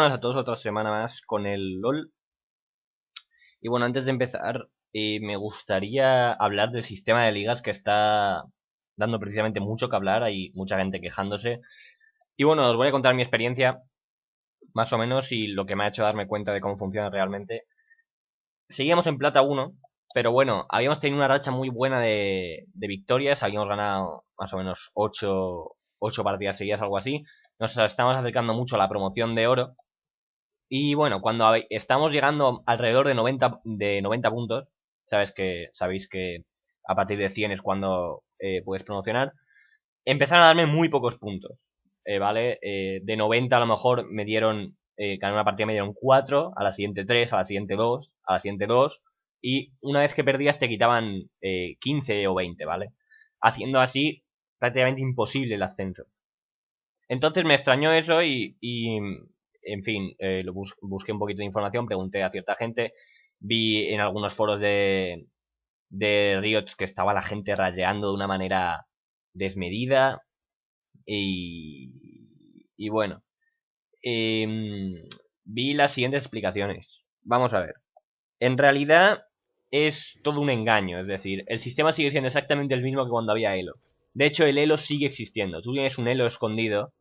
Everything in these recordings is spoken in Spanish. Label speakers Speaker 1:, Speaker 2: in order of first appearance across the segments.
Speaker 1: buenas a todos, otra semana más con el LOL. Y bueno, antes de empezar, eh, me gustaría hablar del sistema de ligas que está dando precisamente mucho que hablar, hay mucha gente quejándose. Y bueno, os voy a contar mi experiencia, más o menos, y lo que me ha hecho darme cuenta de cómo funciona realmente. Seguíamos en plata 1, pero bueno, habíamos tenido una racha muy buena de, victorias, habíamos ganado más o menos 8, 8 partidas seguidas, algo así. Nos estamos acercando mucho a la promoción de oro, y bueno, cuando estamos llegando alrededor de 90, de 90 puntos, sabes que, sabéis que a partir de 100 es cuando eh, puedes promocionar, empezaron a darme muy pocos puntos, eh, ¿vale? Eh, de 90 a lo mejor me dieron, en una partida me dieron 4, a la siguiente 3, a la siguiente 2, a la siguiente 2, y una vez que perdías te quitaban 15 o 20, ¿vale? Haciendo así prácticamente imposible el ascenso. Entonces me extrañó eso y en fin, eh, busqué un poquito de información, pregunté a cierta gente, vi en algunos foros de, de Riot que estaba la gente rayeando de una manera desmedida y, y bueno, em, vi las siguientes explicaciones. Vamos a ver. En realidad es todo un engaño, es decir, el sistema sigue siendo exactamente el mismo que cuando había Elo. De hecho, el Elo sigue existiendo. Tú tienes un Elo escondido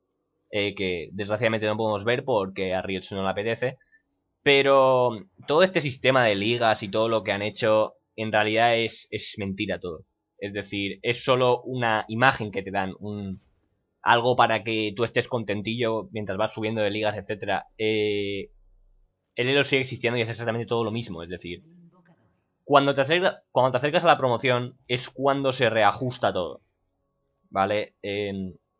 Speaker 1: eh, que desgraciadamente no podemos ver porque a Riot no le apetece. Pero todo este sistema de ligas y todo lo que han hecho en realidad es, es mentira todo. Es decir, es solo una imagen que te dan, un, algo para que tú estés contentillo mientras vas subiendo de ligas, etc. Eh, el Elo sigue existiendo y es exactamente todo lo mismo. Es decir, cuando te, cuando te acercas a la promoción es cuando se reajusta todo. ¿Vale?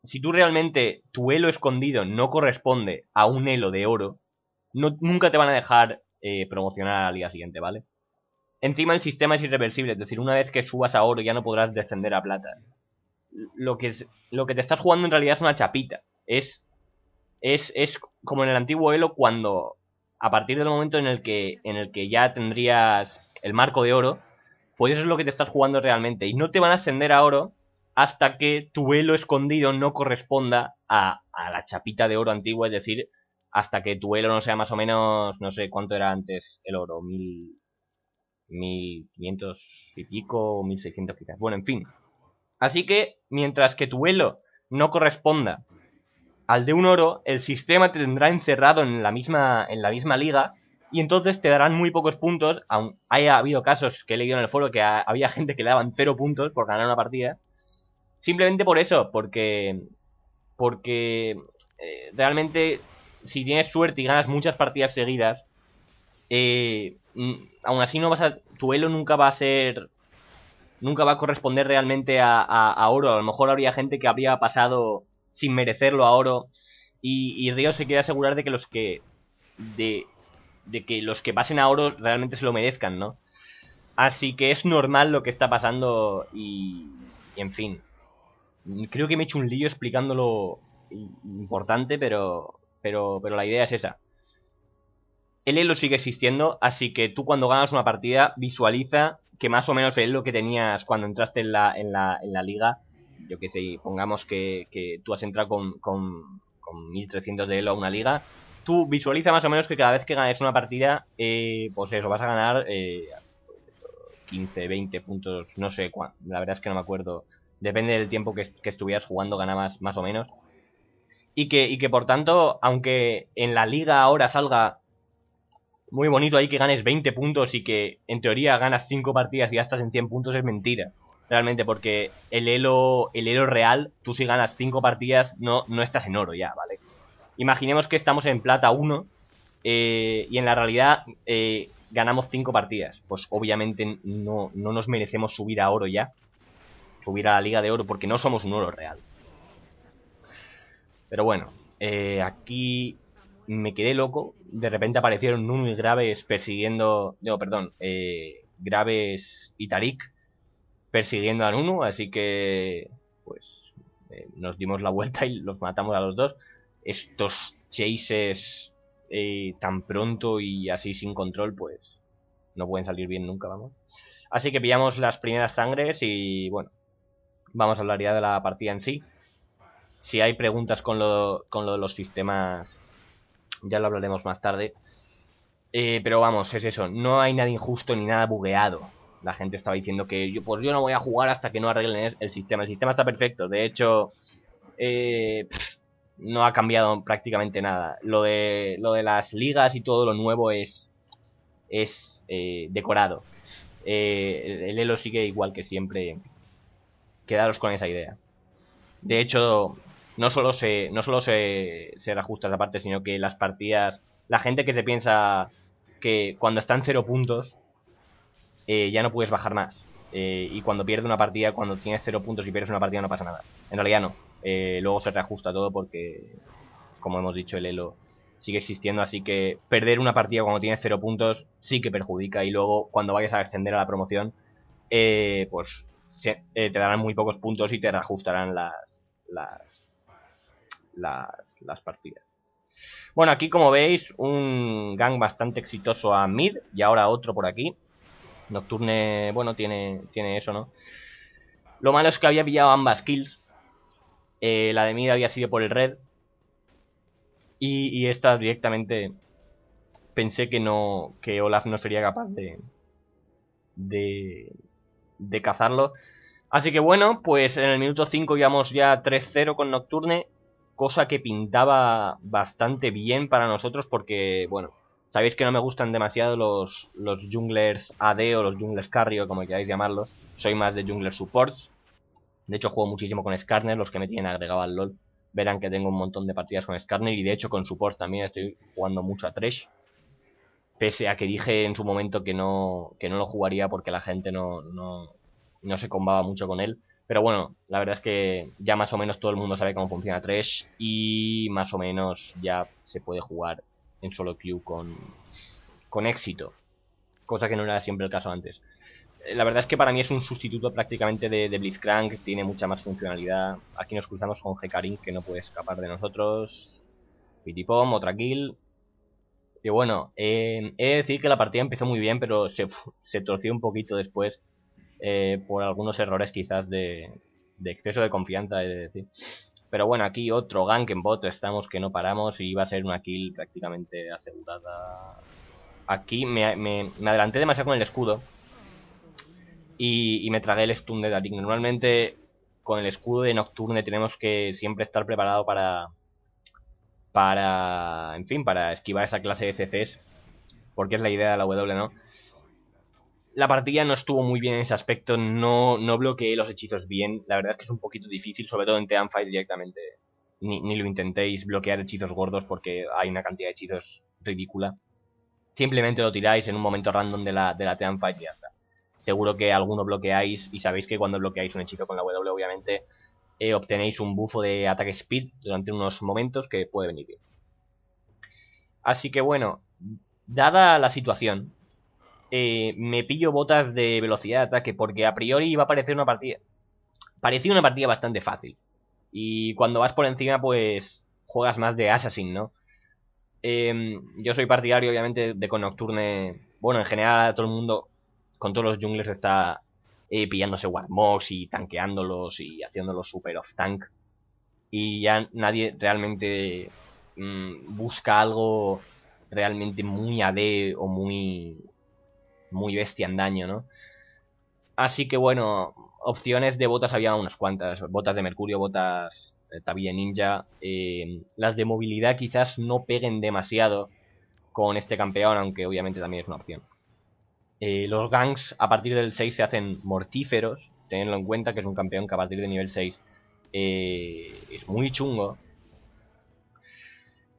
Speaker 1: si tú realmente tu elo escondido no corresponde a un elo de oro, no, nunca te van a dejar eh, promocionar a la liga siguiente, ¿vale? Encima el sistema es irreversible, es decir, una vez que subas a oro ya no podrás descender a plata. Lo que, lo que te estás jugando en realidad es una chapita. Es, es, es como en el antiguo elo cuando a partir del momento en el que, en el que ya tendrías el marco de oro, pues eso es lo que te estás jugando realmente. Y no te van a ascender a oro hasta que tu elo escondido no corresponda a, la chapita de oro antigua, es decir, hasta que tu vuelo no sea más o menos, no sé cuánto era antes el oro, mil, mil quinientos y pico, mil seiscientos quizás, bueno, en fin. Así que, mientras que tu elo no corresponda al de un oro, el sistema te tendrá encerrado en la misma, en la misma liga y entonces te darán muy pocos puntos, aún haya habido casos que he leído en el foro que había gente que le daban cero puntos por ganar una partida, Simplemente por eso, porque. Porque eh, realmente, si tienes suerte y ganas muchas partidas seguidas, eh, aún así no vas a. Tu elo nunca va a ser. Nunca va a corresponder realmente a, a, oro. A lo mejor habría gente que habría pasado sin merecerlo a oro. Y, y se quiere asegurar de que los que. De, de que los que pasen a oro realmente se lo merezcan, ¿no? Así que es normal lo que está pasando y en fin. Creo que me he hecho un lío explicándolo importante, pero, pero, pero la idea es esa. El elo sigue existiendo, así que tú cuando ganas una partida visualiza que más o menos el elo que tenías cuando entraste en la, en la, en la liga, yo que sé, pongamos que, tú has entrado con, con, con 1300 de elo a una liga, tú visualiza más o menos que cada vez que ganes una partida, eh, pues eso, vas a ganar eh, 15, 20 puntos, no sé cuánto, la verdad es que no me acuerdo depende del tiempo que, estuvieras jugando, ganabas más o menos. Y que, y que por tanto, aunque en la liga ahora salga muy bonito ahí que ganes 20 puntos y que en teoría ganas 5 partidas y ya estás en 100 puntos, es mentira. Realmente, porque el elo, el elo real, tú si ganas 5 partidas no, no estás en oro ya, ¿vale? Imaginemos que estamos en plata 1 eh, y en la realidad eh, ganamos 5 partidas. Pues obviamente no, no nos merecemos subir a oro ya subir a la Liga de Oro porque no somos un oro real. Pero bueno, eh, aquí me quedé loco. De repente aparecieron Nuno y Graves persiguiendo... No, perdón. Eh, Graves y Tarik persiguiendo a Nuno. Así que... Pues eh, nos dimos la vuelta y los matamos a los dos. Estos chases tan pronto y así sin control, pues no pueden salir bien nunca, vamos. Así que pillamos las primeras sangres y bueno, Vamos a hablar ya de la partida en sí. Si hay preguntas con lo, con lo de los sistemas, ya lo hablaremos más tarde. Eh, pero vamos, es eso. No hay nada injusto ni nada bugueado. La gente estaba diciendo que yo, pues yo no voy a jugar hasta que no arreglen el sistema. El sistema está perfecto. De hecho, eh, no ha cambiado prácticamente nada. Lo de, lo de las ligas y todo lo nuevo es, es eh, decorado. el Elo sigue igual que siempre. En fin quedaros con esa idea. De hecho, no solo se, no solo reajusta esa parte, sino que las partidas, la gente que se piensa que cuando están cero puntos eh, ya no puedes bajar más. Eh, y cuando pierdes una partida, cuando tienes cero puntos y pierdes una partida no pasa nada. En realidad no. Eh, luego se reajusta todo porque, como hemos dicho, el elo sigue existiendo. Así que perder una partida cuando tienes cero puntos sí que perjudica. Y luego cuando vayas a ascender a la promoción, pues eh, te darán muy pocos puntos y te ajustarán las, las, las, partidas. Bueno, aquí como veis, un gang bastante exitoso a mid y ahora otro por aquí. Nocturne, bueno, tiene, tiene eso, ¿no? Lo malo es que había pillado ambas kills. Eh, la de mid había sido por el red. Y, y, esta directamente pensé que no que Olaf no sería capaz de, de, de cazarlo. Así que bueno, pues en el minuto 5 íbamos ya 3-0 con Nocturne, cosa que pintaba bastante bien para nosotros porque, bueno, sabéis que no me gustan demasiado los, los junglers AD o los junglers carry o como queráis llamarlos. Soy más de jungler supports. De hecho juego muchísimo con Skarner, los que me tienen agregado al LoL verán que tengo un montón de partidas con Skarner y de hecho con supports también estoy jugando mucho a Thresh pese a que dije en su momento que no, no lo jugaría porque la gente no, se combaba mucho con él. Pero bueno, la verdad es que ya más o menos todo el mundo sabe cómo funciona Trash y más o menos ya se puede jugar en solo queue con, con éxito. Cosa que no era siempre el caso antes. Eh, la verdad es que para mí es un sustituto prácticamente de, de Blitzcrank, tiene mucha más funcionalidad. Aquí nos cruzamos con Hecarim que no puede escapar de nosotros. Pitipom, otra kill. Que bueno, eh, he de decir que la partida empezó muy bien, pero se, torció un poquito después eh, por algunos errores quizás de, exceso de confianza, he de decir. Pero bueno, aquí otro gank en bot, estamos que no paramos y va a ser una kill prácticamente asegurada. Aquí me, me, adelanté demasiado con el escudo y, y me tragué el stun de Darik. Normalmente con el escudo de Nocturne tenemos que siempre estar preparado para, para, en fin, para esquivar esa clase de CCs, porque es la idea de la W, ¿no? La partida no estuvo muy bien en ese aspecto, no, no bloqueé los hechizos bien, la verdad es que es un poquito difícil, sobre todo en Team Fight directamente. Ni, lo intentéis bloquear hechizos gordos porque hay una cantidad de hechizos ridícula. Simplemente lo tiráis en un momento random de la, de la Team Fight y ya está seguro que alguno bloqueáis y sabéis que cuando bloqueáis un hechizo con la W obviamente eh, obtenéis un bufo de ataque speed durante unos momentos que puede venir bien. Así que bueno, dada la situación, eh, me pillo botas de velocidad de ataque porque a priori iba a parecer una partida. Parecía una partida bastante fácil. Y cuando vas por encima, pues juegas más de Assassin, ¿no? Em, yo soy partidario, obviamente, de con Nocturne. Bueno, en general, todo el mundo con todos los jungles está eh, pillándose Warmogs y tanqueándolos y haciéndolos super off tank. Y ya nadie realmente mm, busca algo realmente muy AD o muy, muy bestia en daño, ¿no? Así que bueno, opciones de botas había unas cuantas. Botas de Mercurio, botas eh, tabi Ninja. Em, las de movilidad quizás no peguen demasiado con este campeón, aunque obviamente también es una opción. Eh, los ganks a partir del 6 se hacen mortíferos, tenedlo en cuenta que es un campeón que a partir de nivel 6 eh, es muy chungo.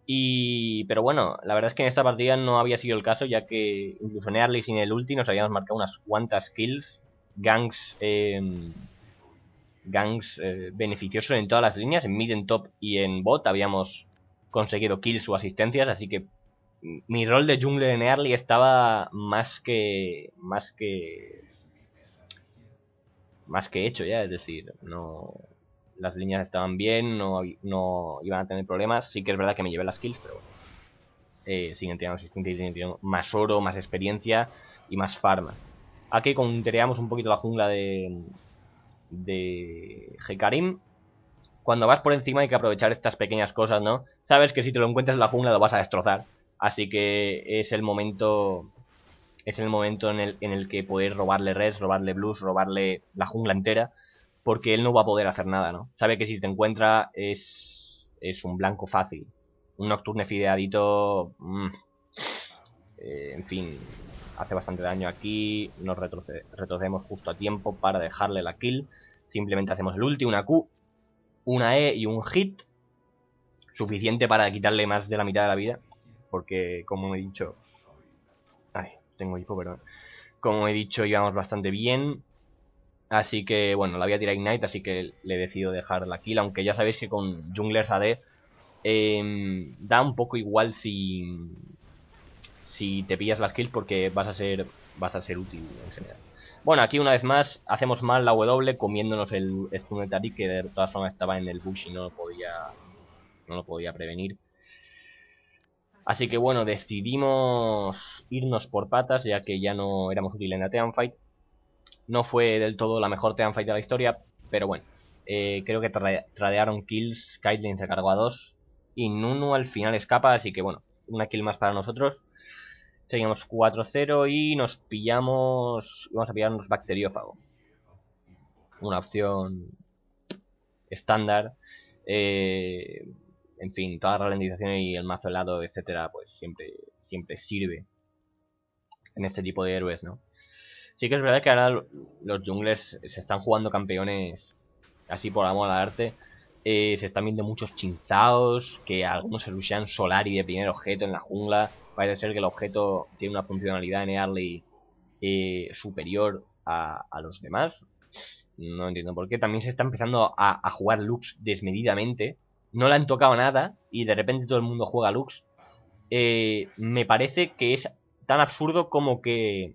Speaker 1: Y, pero bueno, la verdad es que en esta partida no había sido el caso, ya que incluso en early sin el ulti nos habíamos marcado unas cuantas kills, ganks, em, ganks eh, beneficiosos en todas las líneas, en mid, en top y en bot habíamos conseguido kills o asistencias, así que mi rol de jungle en early estaba más que más que más que hecho ya, es decir, no las líneas estaban bien, no, iban a tener problemas, sí que es verdad que me llevé las kills, pero bueno. Eh, más oro, más experiencia y más farma. Aquí contereamos un poquito la jungla de, de Hekarim. Cuando vas por encima hay que aprovechar estas pequeñas cosas, ¿no? Sabes que si te lo encuentras en la jungla lo vas a destrozar. Así que es el momento. Es el momento en el, que poder robarle red, robarle Blues, robarle la jungla entera. Porque él no va a poder hacer nada, ¿no? Sabe que si te encuentra es. un blanco fácil. Un Nocturne fideadito. Mm, eh, en fin. Hace bastante daño aquí. Nos retrocedemos justo a tiempo para dejarle la kill. Simplemente hacemos el ulti, una Q, una E y un hit. Suficiente para quitarle más de la mitad de la vida porque como he dicho... Ay, tengo hipo, pero Como he dicho, íbamos bastante bien. Así que, bueno, la voy a tirar Ignite, así que le decido dejar la kill. Aunque ya sabéis que con Junglers AD em, da un poco igual si, si te pillas las kills porque vas a ser, vas a ser útil en general. Bueno, aquí una vez más hacemos mal la W comiéndonos el stun que de todas formas estaba en el bush y no podía, no lo podía prevenir. Así que bueno, decidimos irnos por patas, ya que ya no éramos útiles en la Team Fight. No fue del todo la mejor Team Fight de la historia, pero bueno. Eh, creo que tradearon kills, Caitlyn se cargó a dos y Nunu al final escapa, así que bueno, una kill más para nosotros. Seguimos 4-0 y nos pillamos, vamos a pillarnos bacteriófago. Una opción estándar. Eh, en fin, toda la ralentizaciones y el mazo helado, etcétera, pues siempre, siempre sirve en este tipo de héroes, ¿no? Sí que es verdad que ahora los junglers se están jugando campeones así por amor la arte. Eh, se están viendo muchos chinzados, que algunos se luchan Solari de primer objeto en la jungla. Parece ser que el objeto tiene una funcionalidad en early eh, superior a, los demás. No entiendo por qué. También se está empezando a jugar Lux desmedidamente no le han tocado nada y de repente todo el mundo juega Lux, eh, me parece que es tan absurdo como que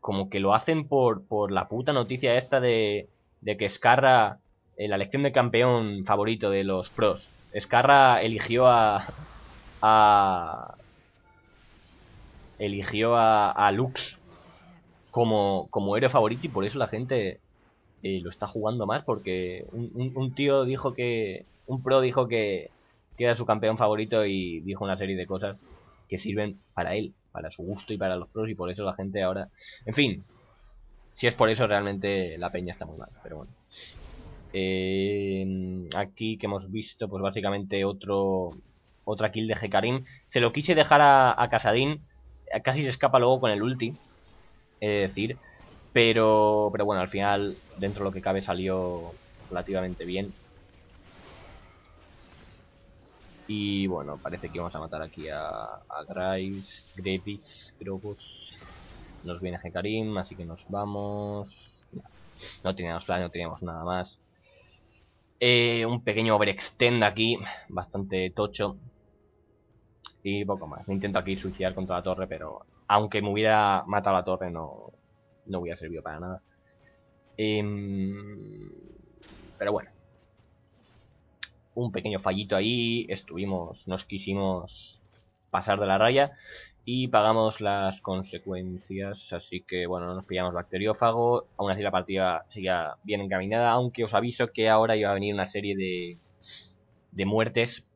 Speaker 1: como que lo hacen por, por la puta noticia esta de, de que Scarra, eh, la elección de campeón favorito de los pros, Scarra eligió a, a eligió a, Lux como, como héroe favorito y por eso la gente eh, lo está jugando más porque un tío dijo que, un pro dijo que, que era su campeón favorito y dijo una serie de cosas que sirven para él, para su gusto y para los pros y por eso la gente ahora... En fin, si es por eso realmente la peña está muy mal, pero bueno. Eh, aquí que hemos visto pues básicamente otro otra kill de Hekarim. Se lo quise dejar a, Casadín, casi se escapa luego con el ulti, he de decir. Pero, pero bueno, al final, dentro de lo que cabe, salió relativamente bien. Y bueno, parece que vamos a matar aquí a, a Graves, Grobus. Nos viene Hecarim, así que nos vamos. No, teníamos plan, no teníamos nada más. Eh, un pequeño overextend aquí, bastante tocho. Y poco más. Me intento aquí suicidar contra la torre, pero aunque me hubiera matado la torre, no, no hubiera servido para nada. Em, pero bueno, un pequeño fallito ahí, estuvimos, nos quisimos pasar de la raya y pagamos las consecuencias, así que bueno, no nos pillamos bacteriófago, aún así la partida siga bien encaminada, aunque os aviso que ahora iba a venir una serie de, de muertes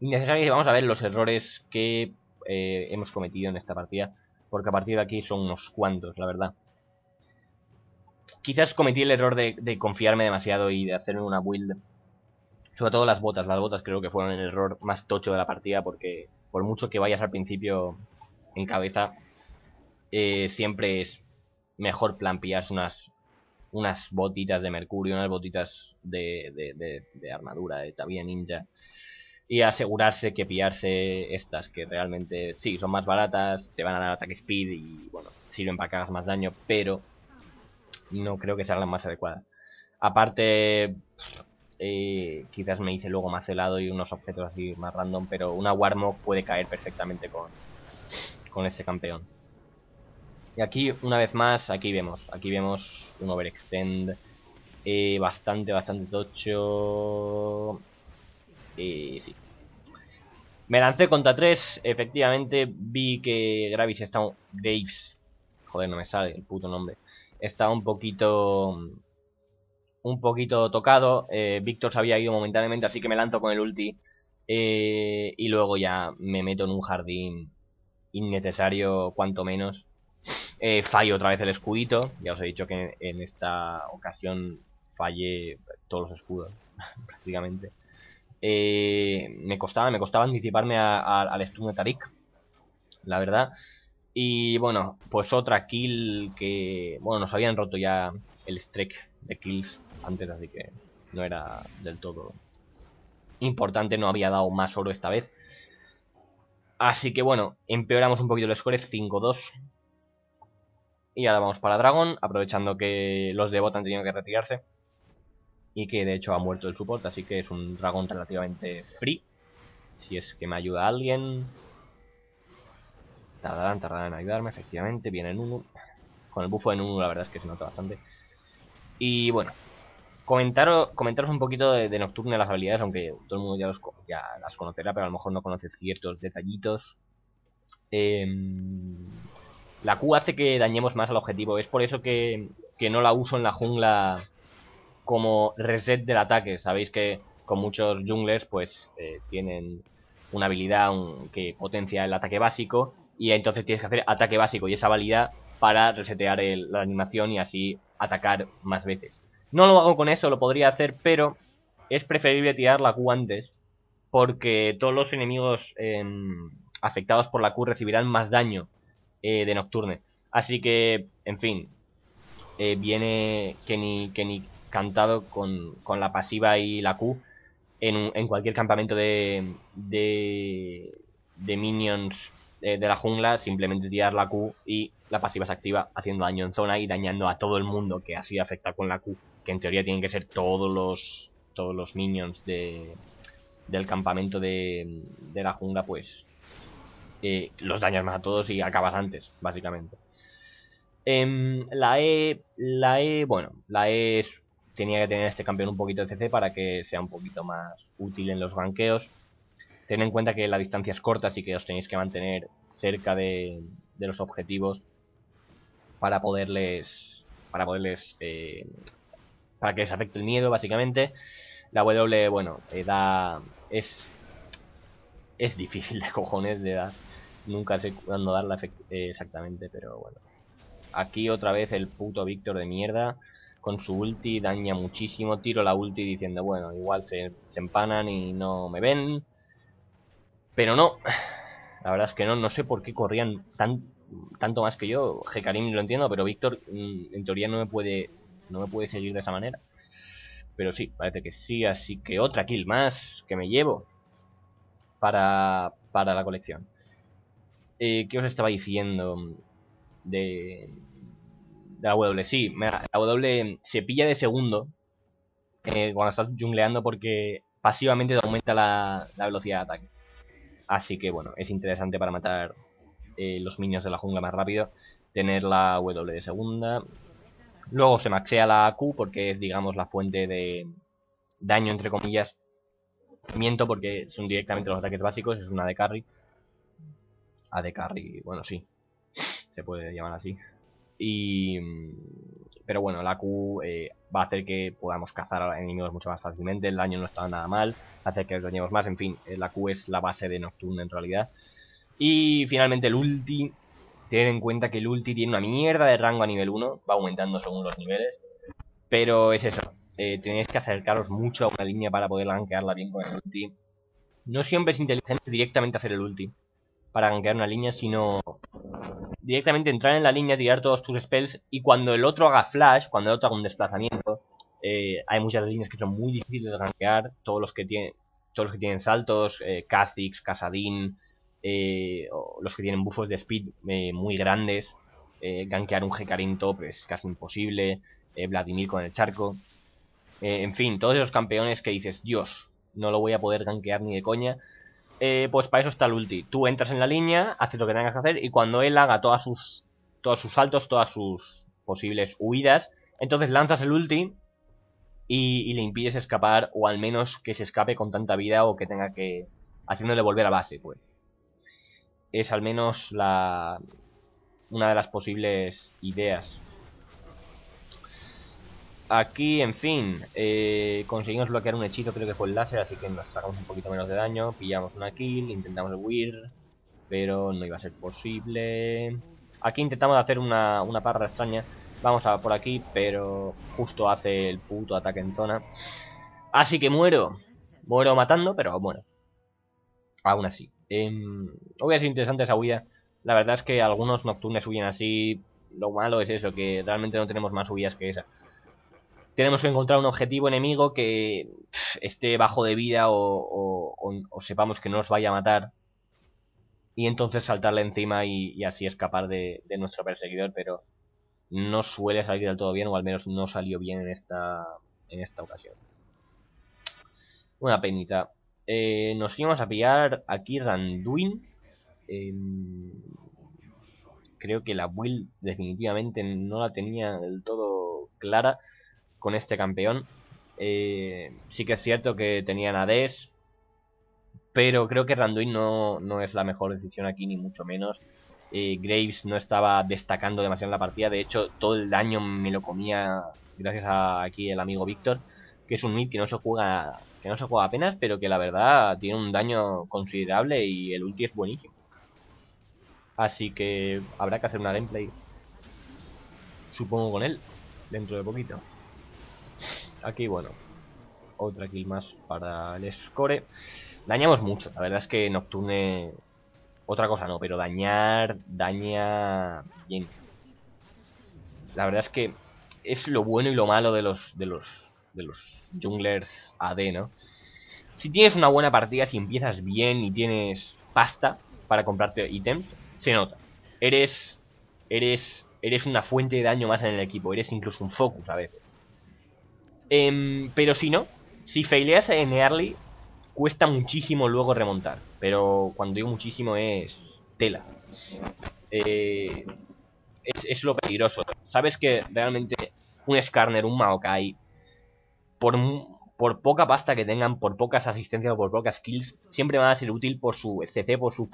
Speaker 1: innecesarias y vamos a ver los errores que eh, hemos cometido en esta partida, porque a partir de aquí son unos cuantos, la verdad. Quizás cometí el error de, de confiarme demasiado y de hacerme una build sobre todo las botas. Las botas creo que fueron el error más tocho de la partida porque por mucho que vayas al principio en cabeza, eh, siempre es mejor plan unas, unas botitas de mercurio, unas botitas de, de, de armadura, de tabía ninja. Y asegurarse que pillarse estas que realmente sí, son más baratas, te van a dar ataque speed y bueno, sirven para que hagas más daño, pero no creo que sean las más adecuadas. Aparte, eh, quizás me hice luego más helado y unos objetos así más random, pero una Warmo puede caer perfectamente con, con ese campeón. Y aquí, una vez más, aquí vemos, aquí vemos un overextend eh, bastante, bastante tocho. Y sí. Me lancé contra 3, efectivamente vi que Gravis está... Un... Graves, joder, no me sale el puto nombre. Está un poquito un poquito tocado. Eh, Víctor se había ido momentáneamente, así que me lanzo con el ulti. Eh, y luego ya me meto en un jardín innecesario, cuanto menos. Eh, fallo otra vez el escudito. Ya os he dicho que en esta ocasión fallé todos los escudos, prácticamente. me costaba, me costaba anticiparme al stun de Tarik. La verdad. Y bueno, pues otra kill que... Bueno, nos habían roto ya el streak de kills antes, así que no era del todo importante, no había dado más oro esta vez. Así que bueno, empeoramos un poquito el score, 5-2. Y ahora vamos para Dragon, aprovechando que los de han tenido que retirarse. Y que de hecho ha muerto el support, así que es un dragón relativamente free. Si es que me ayuda alguien. Tardarán, tardarán en ayudarme, efectivamente. Viene en uno. Con el bufo en uno la verdad es que se nota bastante. Y bueno, comentaros, un poquito de, de, Nocturne las habilidades, aunque todo el mundo ya, las conocerá, pero a lo mejor no conoce ciertos detallitos. Em, la Q hace que dañemos más al objetivo, es por eso que, no la uso en la jungla como reset del ataque. Sabéis que con muchos junglers pues eh, tienen una habilidad que potencia el ataque básico y entonces tienes que hacer ataque básico y esa habilidad para resetear la animación y así atacar más veces. No lo hago con eso, lo podría hacer, pero es preferible tirar la Q antes. Porque todos los enemigos em, afectados por la Q recibirán más daño eh, de Nocturne. Así que, en fin, eh, viene Kenny, ni cantado con, la pasiva y la Q en, cualquier campamento de, de, minions eh, de, la jungla, simplemente tirar la Q y la pasiva se activa haciendo daño en zona y dañando a todo el mundo que así afecta con la Q que en teoría tienen que ser todos los, todos los minions de, del campamento de, de la jungla, pues eh, los dañas más a todos y acabas antes, básicamente. Em, la E, la e, bueno, la E tenía que tener este campeón un poquito de CC para que sea un poquito más útil en los banqueos. Ten en cuenta que la distancia es corta, así que os tenéis que mantener cerca de, los objetivos para poderles, para poderles eh, para que les afecte el miedo, básicamente. La W, bueno, eh, da... es... es difícil de cojones de dar. Nunca sé cuándo darla eh, exactamente, pero bueno. Aquí otra vez el puto Víctor de mierda. Con su ulti daña muchísimo. Tiro la ulti diciendo, bueno, igual se, empanan y no me ven. Pero no. La verdad es que no. No sé por qué corrían tanto más que yo. Karim lo entiendo, pero Víctor mm, en teoría no me puede no me puede seguir de esa manera. Pero sí, parece que sí, así que otra kill más que me llevo para, para la colección. Eh, ¿Qué os estaba diciendo de, la W? Sí, la W se pilla de segundo eh, cuando estás jungleando porque pasivamente aumenta la, velocidad de ataque. Así que bueno, es interesante para matar eh, los minions de la jungla más rápido tener la W de segunda Luego se maxea la Q porque es, digamos, la fuente de daño, entre comillas. Miento porque son directamente los ataques básicos, es una de carry. A de carry, bueno, sí. Se puede llamar así. Y... Mm, pero bueno, la Q eh, va a hacer que podamos cazar a enemigos mucho más fácilmente, el daño no está nada mal, hace que los dañemos más, en fin, eh, la Q es la base de Nocturne en realidad. Y finalmente el ulti, Tener en cuenta que el ulti tiene una mierda de rango a nivel 1, va aumentando según los niveles. Pero es eso, eh, tenéis que acercaros mucho a una línea para poder gankearla bien con el ulti. No siempre es inteligente directamente hacer el ulti para gankear una línea, sino directamente entrar en la línea, tirar todos tus spells y cuando el otro haga flash, cuando el otro haga un desplazamiento, eh, hay muchas líneas que son muy difíciles de gankear, todos los que tienen, todos los que tienen saltos, eh, Kha'Zix, Casadín, eh, los que tienen bufos de speed eh, muy grandes, ganquear eh, gankear un Hecarim top es casi imposible, Vladimir con el charco, en fin, todos esos campeones que dices, Dios, no lo voy a poder gankear ni de coña, pues para eso está el ulti, tú entras en la línea, haces lo que tengas que hacer y cuando él haga todas sus, todos sus saltos, todas sus posibles huidas, entonces lanzas el ulti y, y, le impides escapar o al menos que se escape con tanta vida o que tenga que haciéndole volver a base, pues es al menos la una de las posibles ideas. Aquí, en fin, eh, conseguimos bloquear un hechizo, creo que fue el láser, así que nos sacamos un poquito menos de daño, pillamos una kill, intentamos huir, pero no iba a ser posible. Aquí intentamos hacer una, una parra extraña, vamos a por aquí, pero justo hace el puto ataque en zona. Así que muero, muero matando, pero bueno, aún así. Eh, hubiera sido interesante esa huida. La verdad es que algunos nocturnes huyen así. Lo malo es eso, que realmente no tenemos más huidas que esa. Tenemos que encontrar un objetivo enemigo que esté bajo de vida o, sepamos que no nos vaya a matar. Y entonces saltarle encima y, así escapar de, de nuestro perseguidor, pero no suele salir del todo bien, o al menos no salió bien en esta, en esta ocasión. Una penita. Eh, nos íbamos a pillar aquí Randuin. Em, creo que la build definitivamente no la tenía del todo clara con este campeón. Eh, sí que es cierto que tenían a pero creo que Randuin no, es la mejor decisión aquí, ni mucho menos. Eh, Graves no estaba destacando demasiado en la partida, de hecho todo el daño me lo comía gracias a aquí el amigo Víctor que es un mid que no se juega que no se juega apenas, pero que la verdad tiene un daño considerable y el ulti es buenísimo. Así que habrá que hacer una gameplay, supongo con él, dentro de poquito. Aquí, bueno, otra kill más para el score. Dañamos mucho, la verdad es que Nocturne... Otra cosa no, pero dañar, daña bien. La verdad es que es lo bueno y lo malo de los, de los de los junglers AD, ¿no? Si tienes una buena partida, si empiezas bien y tienes pasta para comprarte ítems, se nota. Eres, eres, eres una fuente de daño más en el equipo, eres incluso un focus a veces. Em, pero si no, si faileas en early, cuesta muchísimo luego remontar. Pero cuando digo muchísimo es tela. Eh, es, es, lo peligroso. Sabes que realmente un Skarner, un Maokai, por, poca pasta que tengan, por pocas asistencias o por pocas kills, siempre van a ser útil por su CC, por su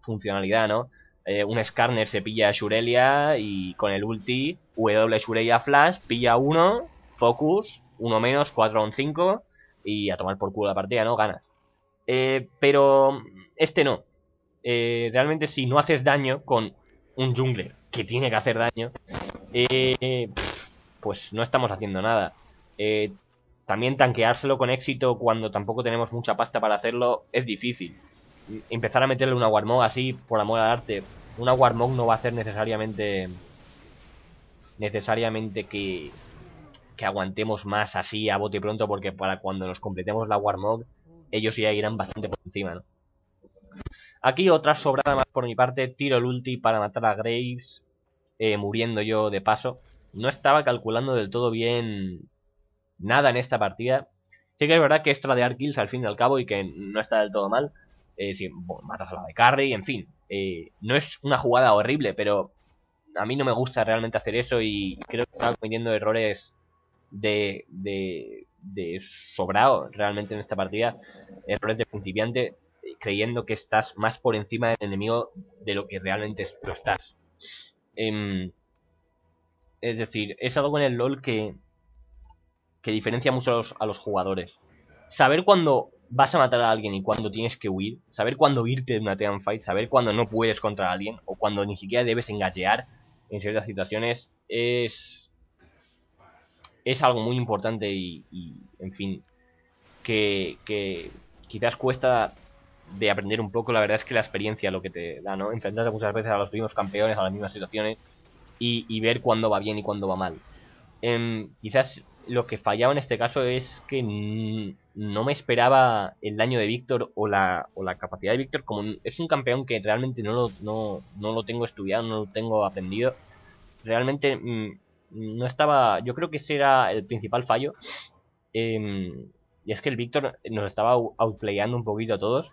Speaker 1: funcionalidad, ¿no? Eh, un Scarner se pilla a Shurelia y con el ulti W Shurelia Flash pilla uno, Focus, uno menos, 4 a un 5 y a tomar por culo la partida, ¿no? Ganas. Eh, pero este no. Eh, realmente si no haces daño con un jungler que tiene que hacer daño, pues no estamos haciendo nada también tanqueárselo con éxito cuando tampoco tenemos mucha pasta para hacerlo es difícil. Empezar a meterle una Warmog así, por amor al arte, una Warmog no va a hacer necesariamente necesariamente que, que aguantemos más así a bote pronto, porque para cuando nos completemos la Warmog, ellos ya irán bastante por encima, ¿no? Aquí otra sobrada más por mi parte, tiro el ulti para matar a Graves, eh, muriendo yo de paso. No estaba calculando del todo bien nada en esta partida. Sí que es verdad que es tradear kills al fin y al cabo y que no está del todo mal. Eh, si matas a la de carry, en fin. Eh, no es una jugada horrible, pero a mí no me gusta realmente hacer eso y creo que estaba cometiendo errores de, de, sobrado realmente en esta partida. Errores de principiante creyendo que estás más por encima del enemigo de lo que realmente lo estás. Em, es decir, es algo en el LOL que que diferencia mucho a los, jugadores. Saber cuándo vas a matar a alguien y cuándo tienes que huir, saber cuándo irte de una fight saber cuándo no puedes contra alguien o cuándo ni siquiera debes engañar en ciertas situaciones es es algo muy importante y, en fin, que, quizás cuesta de aprender un poco. La verdad es que la experiencia lo que te da, ¿no? Enfrentarte muchas veces a los mismos campeones, a las mismas situaciones y, ver cuándo va bien y cuándo va mal. Em, quizás lo que fallaba en este caso es que no me esperaba el daño de Víctor o la, capacidad de Víctor. Como es un campeón que realmente no lo, no, lo tengo estudiado, no lo tengo aprendido. Realmente mm, no estaba. Yo creo que ese era el principal fallo. Em, y es que el Víctor nos estaba outplayando un poquito a todos.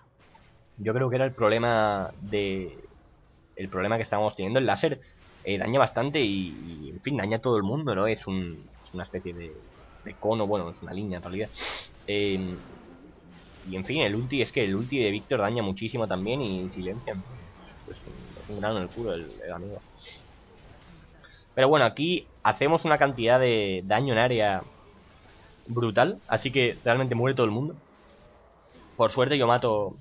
Speaker 1: Yo creo que era el problema de. El problema que estábamos teniendo. El láser eh, daña bastante y, en fin, daña a todo el mundo, ¿no? Es un una especie de, de cono, bueno, es una línea en realidad. Em, y en fin, el ulti, es que el ulti de Víctor daña muchísimo también y silencia, pues, es, un, grano en el culo el, amigo. Pero bueno, aquí hacemos una cantidad de daño en área brutal, así que realmente muere todo el mundo. Por suerte yo mato...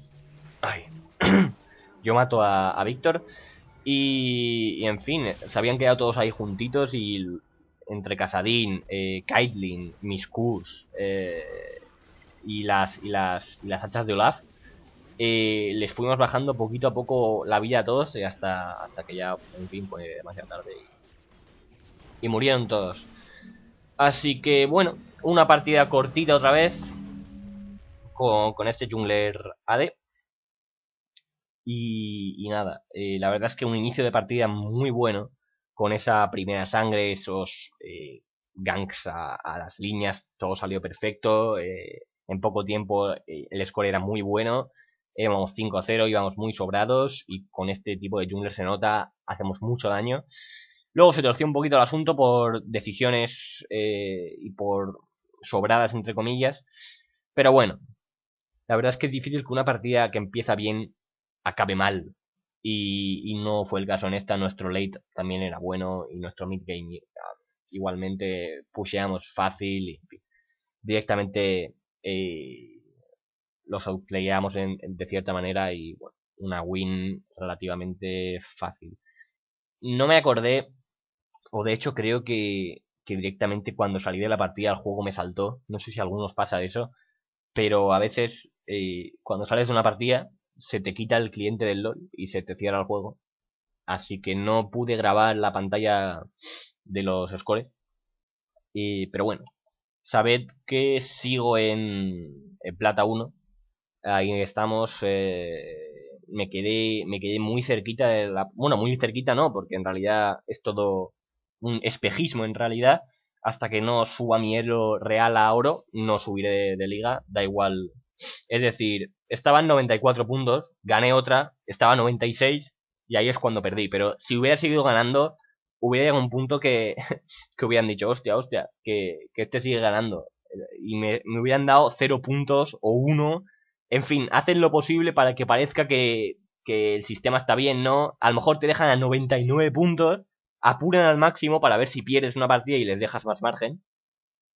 Speaker 1: Ay. yo mato a, a Víctor. Y, y, en fin, se habían quedado todos ahí juntitos y entre Casadín, eh, Caitlyn, Miskus eh, y, las, las, hachas de Olaf, eh, les fuimos bajando poquito a poco la vida a todos hasta, hasta que ya, en fin, fue demasiado tarde y, murieron todos. Así que, bueno, una partida cortita otra vez con, este jungler AD. Y, nada, eh, la verdad es que un inicio de partida muy bueno con esa primera sangre, esos eh, ganks a, las líneas, todo salió perfecto. Eh, en poco tiempo eh, el score era muy bueno. íbamos 5-0, íbamos muy sobrados y con este tipo de jungler se nota, hacemos mucho daño. Luego se torció un poquito el asunto por decisiones y por sobradas, entre comillas. Pero bueno, la verdad es que es difícil que una partida que empieza bien acabe mal. Y, no fue el caso en esta. Nuestro late también era bueno y nuestro mid game ah, igualmente pusheamos fácil. Y, en fin, directamente eh, los outplayamos de cierta manera y bueno, una win relativamente fácil. No me acordé, o de hecho creo que, directamente cuando salí de la partida el juego me saltó. No sé si a algunos pasa eso, pero a veces eh, cuando sales de una partida se te quita el cliente del LOL y se te cierra el juego. Así que no pude grabar la pantalla de los scores. Y, pero bueno, sabed que sigo en, en Plata 1. Ahí estamos. Eh, me, quedé, me quedé muy cerquita de la. Bueno, muy cerquita no, porque en realidad es todo un espejismo en realidad. Hasta que no suba mi héroe real a oro, no subiré de liga. Da igual es decir, estaban 94 puntos, gané otra, estaba en 96 y ahí es cuando perdí. Pero si hubiera seguido ganando, hubiera llegado a un punto que, que hubieran dicho, hostia, hostia, que, que este sigue ganando. Y me, me hubieran dado 0 puntos o 1. En fin, hacen lo posible para que parezca que, que el sistema está bien, ¿no? A lo mejor te dejan a 99 puntos, apuran al máximo para ver si pierdes una partida y les dejas más margen.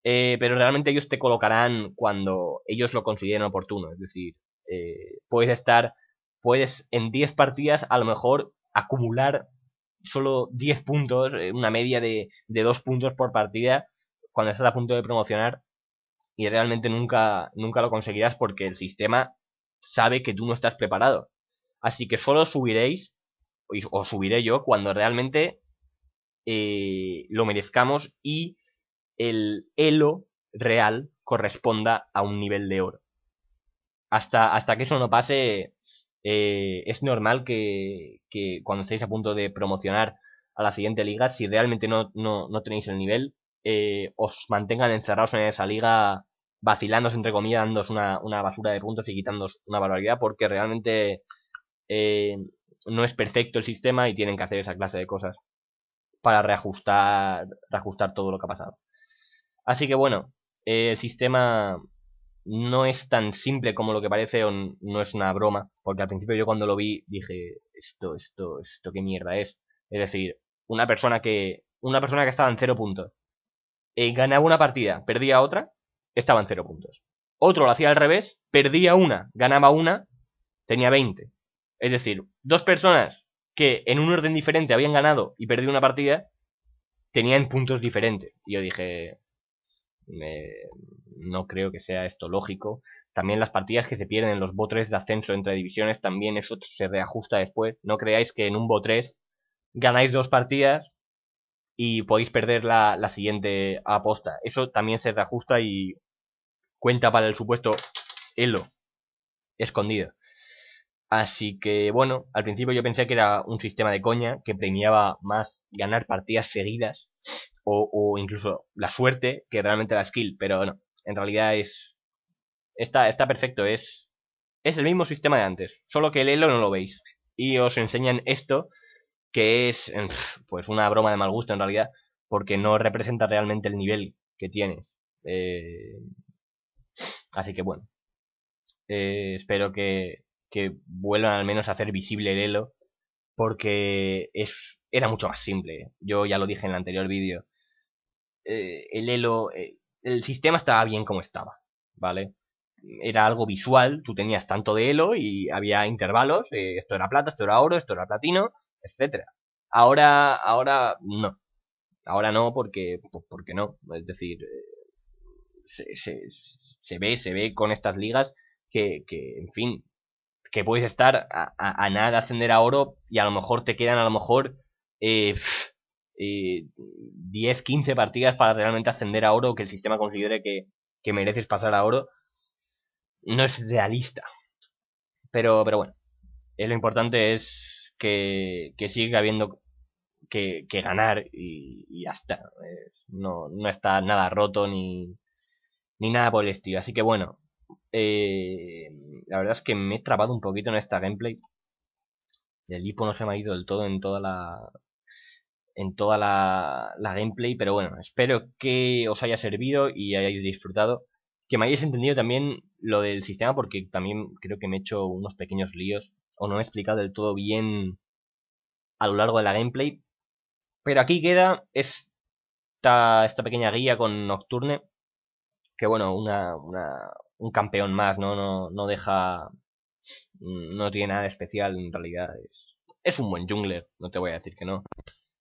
Speaker 1: Eh, pero realmente ellos te colocarán cuando ellos lo consideren oportuno. Es decir, eh, puedes estar, puedes en 10 partidas a lo mejor acumular solo 10 puntos, eh, una media de, de 2 puntos por partida cuando estás a punto de promocionar y realmente nunca, nunca lo conseguirás porque el sistema sabe que tú no estás preparado. Así que solo subiréis, o subiré yo, cuando realmente lo merezcamos y el elo real corresponda a un nivel de oro. Hasta, hasta que eso no pase, eh, es normal que, cuando estéis a punto de promocionar a la siguiente liga, si realmente no, no, tenéis el nivel, eh, os mantengan encerrados en esa liga, vacilándose entre comillas, dándos una, basura de puntos y quitándos una barbaridad, porque realmente eh, no es perfecto el sistema y tienen que hacer esa clase de cosas para reajustar, reajustar todo lo que ha pasado. Así que bueno, el sistema no es tan simple como lo que parece o no es una broma, porque al principio yo cuando lo vi dije, esto, esto, esto, qué mierda es. Es decir, una persona que, una persona que estaba en cero puntos, eh, ganaba una partida, perdía otra, estaba en cero puntos. Otro lo hacía al revés, perdía una, ganaba una, tenía 20. Es decir, dos personas que en un orden diferente habían ganado y perdido una partida, tenían puntos diferentes. Y yo dije, no creo que sea esto lógico. También las partidas que se pierden en los botres de ascenso entre divisiones, también eso se reajusta después. No creáis que en un botres ganáis dos partidas y podéis perder la, la siguiente aposta. Eso también se reajusta y cuenta para el supuesto elo escondido. Así que bueno, al principio yo pensé que era un sistema de coña que premiaba más ganar partidas seguidas o, incluso la suerte que realmente la skill, pero no, en realidad es... Está, está perfecto, es, es el mismo sistema de antes, solo que el elo no lo veis. Y os enseñan esto, que es pues una broma de mal gusto en realidad, porque no representa realmente el nivel que tienes. Eh, así que bueno, eh, espero que, que, vuelvan al menos a hacer visible el elo, porque es, era mucho más simple. Yo ya lo dije en el anterior vídeo, eh, el Elo, eh, el sistema estaba bien como estaba, ¿vale? Era algo visual, tú tenías tanto de Elo y había intervalos, eh, esto era plata, esto era oro, esto era platino, etcétera. Ahora, ahora no. Ahora no porque, porque no. Es decir, se, se, ve, se ve con estas ligas que, que en fin, que puedes estar a, nada ascender a oro y a lo mejor te quedan a lo mejor eh, 10, eh, 15 partidas para realmente ascender a oro que el sistema considere que, mereces pasar a oro, no es realista. Pero, pero bueno, lo importante es que, que siga habiendo que, ganar y, hasta no, no está nada roto ni, ni nada por el estilo. Así que bueno, eh, la verdad es que me he trabado un poquito en esta gameplay. El hipo no se me ha ido del todo en toda la, en toda la, la, gameplay, pero bueno, espero que os haya servido y hayáis disfrutado. Que me hayáis entendido también lo del sistema, porque también creo que me he hecho unos pequeños líos, o no me he explicado del todo bien a lo largo de la gameplay. Pero aquí queda esta, esta pequeña guía con Nocturne, que bueno, una, una, un campeón más, ¿no? No, no deja... No tiene nada especial en realidad. es un buen jungler, no te voy a decir que no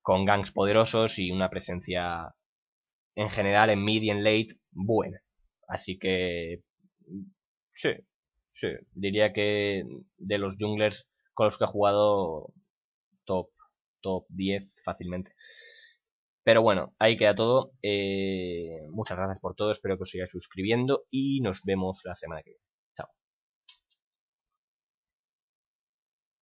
Speaker 1: con ganks poderosos y una presencia en general en mid y en late buena. Así que sí, sí, diría que de los junglers con los que he jugado top, top 10 fácilmente. Pero bueno, ahí queda todo. Eh, muchas gracias por todo, espero que os sigáis suscribiendo y nos vemos la semana que viene.